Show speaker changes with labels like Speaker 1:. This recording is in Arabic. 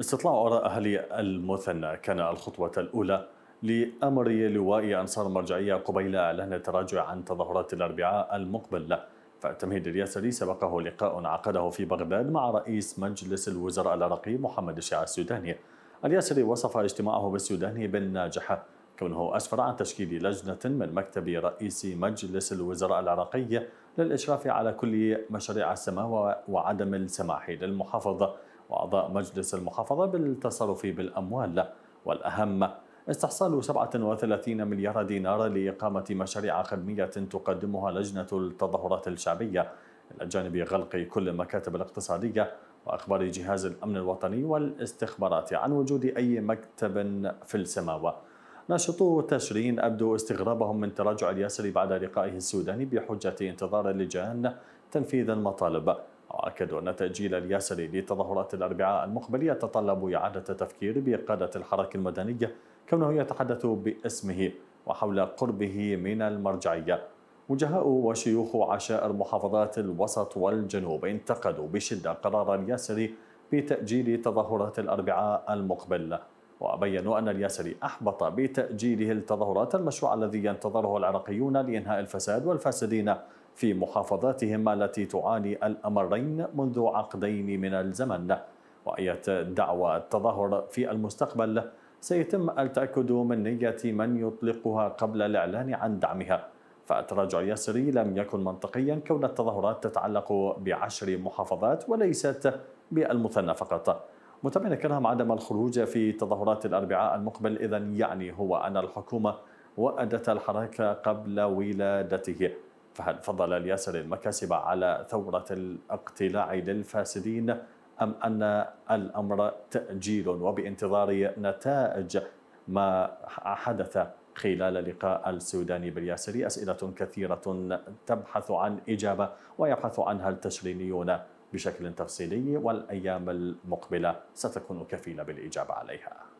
Speaker 1: استطلاع آراء أهل المثنى كان الخطوة الأولى لأمر لواء أنصار المرجعية قبيل إعلان التراجع عن تظاهرات الأربعاء المقبل فالتمهيد الياسري سبقه لقاء عقده في بغداد مع رئيس مجلس الوزراء العراقي محمد الشيع السوداني الياسري وصف اجتماعه بالسوداني بالناجح كونه أسفر عن تشكيل لجنة من مكتب رئيس مجلس الوزراء العراقي للإشراف على كل مشاريع السماوه وعدم السماح للمحافظة وأعضاء مجلس المحافظة بالتصرف بالأموال والأهم استحصال 37 مليار دينار لإقامة مشاريع خدمية تقدمها لجنة التظاهرات الشعبية إلى جانب غلق كل المكاتب الاقتصادية وأخبار جهاز الأمن الوطني والاستخبارات عن وجود أي مكتب في السماوة ناشطو تشرين أبدوا استغرابهم من تراجع الياسر بعد لقائه السوداني بحجة انتظار اللجان تنفيذ المطالب وأكدوا أن تأجيل الياسر لتظاهرات الأربعاء المقبل يتطلب إعادة التفكير بقادة الحركة المدنية كونه يتحدث باسمه وحول قربه من المرجعية وجهاء وشيوخ عشائر محافظات الوسط والجنوب انتقدوا بشدة قرار الياسري بتأجيل تظاهرات الأربعاء المقبل وبينوا أن اليسري أحبط بتأجيله التظاهرات المشروع الذي ينتظره العراقيون لإنهاء الفساد والفاسدين في محافظاتهم التي تعاني الأمرين منذ عقدين من الزمن وأية دعوى التظاهر في المستقبل سيتم التأكد من نية من يطلقها قبل الإعلان عن دعمها فالتراجع اليسري لم يكن منطقيا كون التظاهرات تتعلق بعشر محافظات وليست بالمثنى فقط متابعينا الكرام عدم الخروج في تظاهرات الأربعاء المقبل إذا يعني هو أن الحكومة وأدت الحركة قبل ولادته فهل فضل الياسر المكاسب على ثورة الاقتلاع للفاسدين أم أن الأمر تأجيل وبانتظار نتائج ما حدث خلال لقاء السوداني بالياسري أسئلة كثيرة تبحث عن إجابة ويبحث عنها التشرينيون بشكل تفصيلي والايام المقبله ستكون كفيله بالاجابه عليها